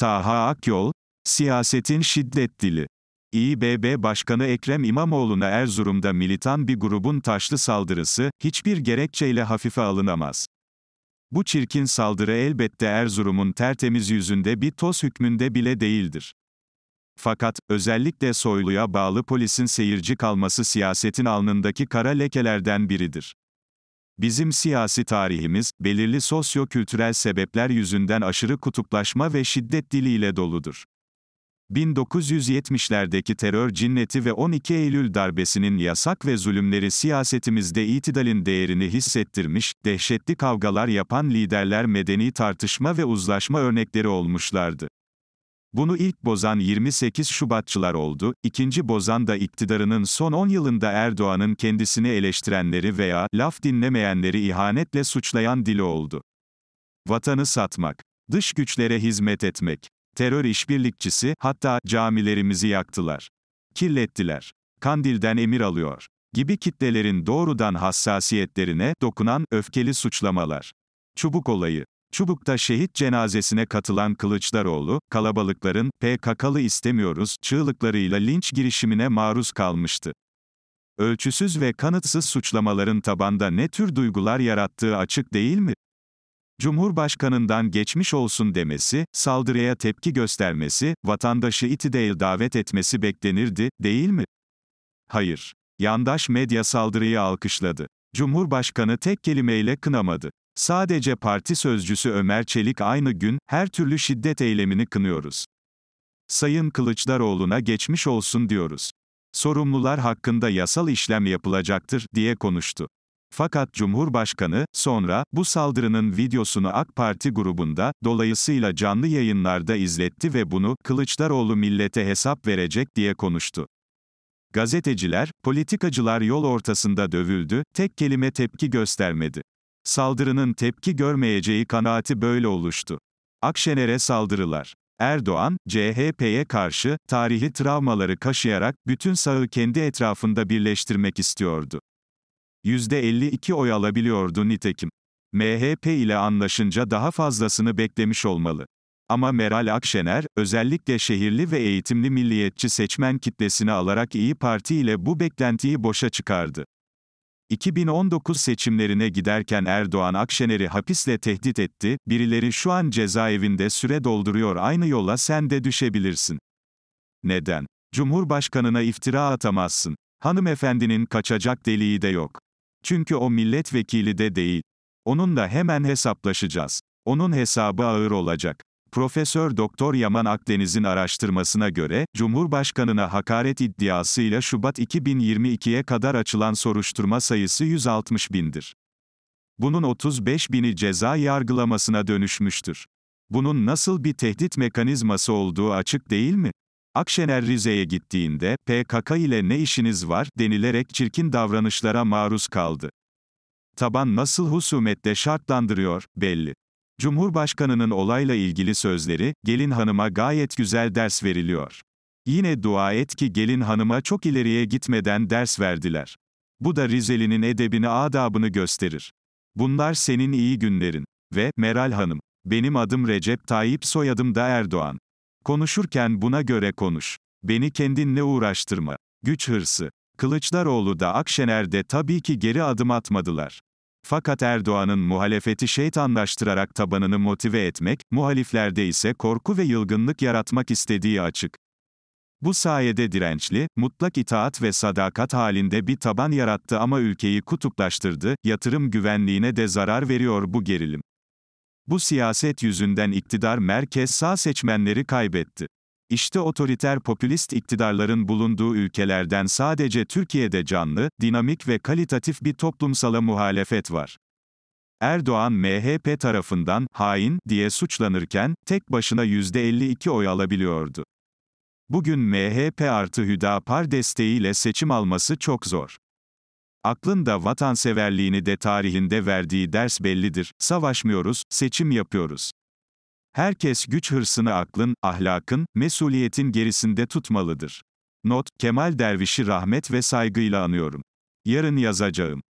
Taha Akyol, siyasetin şiddet dili. İBB Başkanı Ekrem İmamoğlu'na Erzurum'da militan bir grubun taşlı saldırısı, hiçbir gerekçeyle hafife alınamaz. Bu çirkin saldırı elbette Erzurum'un tertemiz yüzünde bir toz hükmünde bile değildir. Fakat, özellikle soyluya bağlı polisin seyirci kalması siyasetin alnındaki kara lekelerden biridir. Bizim siyasi tarihimiz, belirli sosyo-kültürel sebepler yüzünden aşırı kutuplaşma ve şiddet diliyle doludur. 1970'lerdeki terör cinneti ve 12 Eylül darbesinin yasak ve zulümleri siyasetimizde itidalin değerini hissettirmiş, dehşetli kavgalar yapan liderler medeni tartışma ve uzlaşma örnekleri olmuşlardı. Bunu ilk bozan 28 Şubatçılar oldu, ikinci bozan da iktidarının son 10 yılında Erdoğan'ın kendisini eleştirenleri veya laf dinlemeyenleri ihanetle suçlayan dili oldu. Vatanı satmak, dış güçlere hizmet etmek, terör işbirlikçisi, hatta camilerimizi yaktılar. Kirlettiler. Kandil'den emir alıyor. Gibi kitlelerin doğrudan hassasiyetlerine dokunan öfkeli suçlamalar. Çubuk olayı Çubuk'ta şehit cenazesine katılan Kılıçdaroğlu, kalabalıkların PKK'lı istemiyoruz çığlıklarıyla linç girişimine maruz kalmıştı. Ölçüsüz ve kanıtsız suçlamaların tabanda ne tür duygular yarattığı açık değil mi? Cumhurbaşkanından geçmiş olsun demesi, saldırıya tepki göstermesi, vatandaşı iti değil davet etmesi beklenirdi, değil mi? Hayır. Yandaş medya saldırıyı alkışladı. Cumhurbaşkanı tek kelimeyle kınamadı. Sadece parti sözcüsü Ömer Çelik aynı gün, her türlü şiddet eylemini kınıyoruz. Sayın Kılıçdaroğlu'na geçmiş olsun diyoruz. Sorumlular hakkında yasal işlem yapılacaktır, diye konuştu. Fakat Cumhurbaşkanı, sonra, bu saldırının videosunu AK Parti grubunda, dolayısıyla canlı yayınlarda izletti ve bunu, Kılıçdaroğlu millete hesap verecek diye konuştu. Gazeteciler, politikacılar yol ortasında dövüldü, tek kelime tepki göstermedi. Saldırının tepki görmeyeceği kanaati böyle oluştu. Akşener'e saldırılar. Erdoğan, CHP'ye karşı, tarihi travmaları kaşıyarak, bütün sağı kendi etrafında birleştirmek istiyordu. %52 oy alabiliyordu nitekim. MHP ile anlaşınca daha fazlasını beklemiş olmalı. Ama Meral Akşener, özellikle şehirli ve eğitimli milliyetçi seçmen kitlesini alarak İyi Parti ile bu beklentiyi boşa çıkardı. 2019 seçimlerine giderken Erdoğan Akşener'i hapisle tehdit etti, birileri şu an cezaevinde süre dolduruyor aynı yola sen de düşebilirsin. Neden? Cumhurbaşkanına iftira atamazsın. Hanımefendinin kaçacak deliği de yok. Çünkü o milletvekili de değil. Onunla hemen hesaplaşacağız. Onun hesabı ağır olacak. Profesör Doktor Yaman Akdeniz'in araştırmasına göre, Cumhurbaşkanına hakaret iddiasıyla Şubat 2022'ye kadar açılan soruşturma sayısı 160 bindir. Bunun 35 bini ceza yargılamasına dönüşmüştür. Bunun nasıl bir tehdit mekanizması olduğu açık değil mi? Akşener Rize'ye gittiğinde, PKK ile ne işiniz var, denilerek çirkin davranışlara maruz kaldı. Taban nasıl husumette şartlandırıyor, belli. Cumhurbaşkanının olayla ilgili sözleri, gelin hanıma gayet güzel ders veriliyor. Yine dua et ki gelin hanıma çok ileriye gitmeden ders verdiler. Bu da Rizeli'nin edebini adabını gösterir. Bunlar senin iyi günlerin. Ve, Meral Hanım, benim adım Recep Tayyip soyadım da Erdoğan. Konuşurken buna göre konuş. Beni kendinle uğraştırma. Güç hırsı. Kılıçdaroğlu da Akşener de tabii ki geri adım atmadılar. Fakat Erdoğan'ın muhalefeti şeytanlaştırarak tabanını motive etmek, muhaliflerde ise korku ve yılgınlık yaratmak istediği açık. Bu sayede dirençli, mutlak itaat ve sadakat halinde bir taban yarattı ama ülkeyi kutuplaştırdı, yatırım güvenliğine de zarar veriyor bu gerilim. Bu siyaset yüzünden iktidar merkez sağ seçmenleri kaybetti. İşte otoriter popülist iktidarların bulunduğu ülkelerden sadece Türkiye'de canlı, dinamik ve kalitatif bir toplumsala muhalefet var. Erdoğan MHP tarafından hain diye suçlanırken tek başına %52 oy alabiliyordu. Bugün MHP artı Hüdapar desteğiyle seçim alması çok zor. Aklında vatanseverliğini de tarihinde verdiği ders bellidir. Savaşmıyoruz, seçim yapıyoruz. Herkes güç hırsını aklın, ahlakın, mesuliyetin gerisinde tutmalıdır. Not, Kemal Derviş'i rahmet ve saygıyla anıyorum. Yarın yazacağım.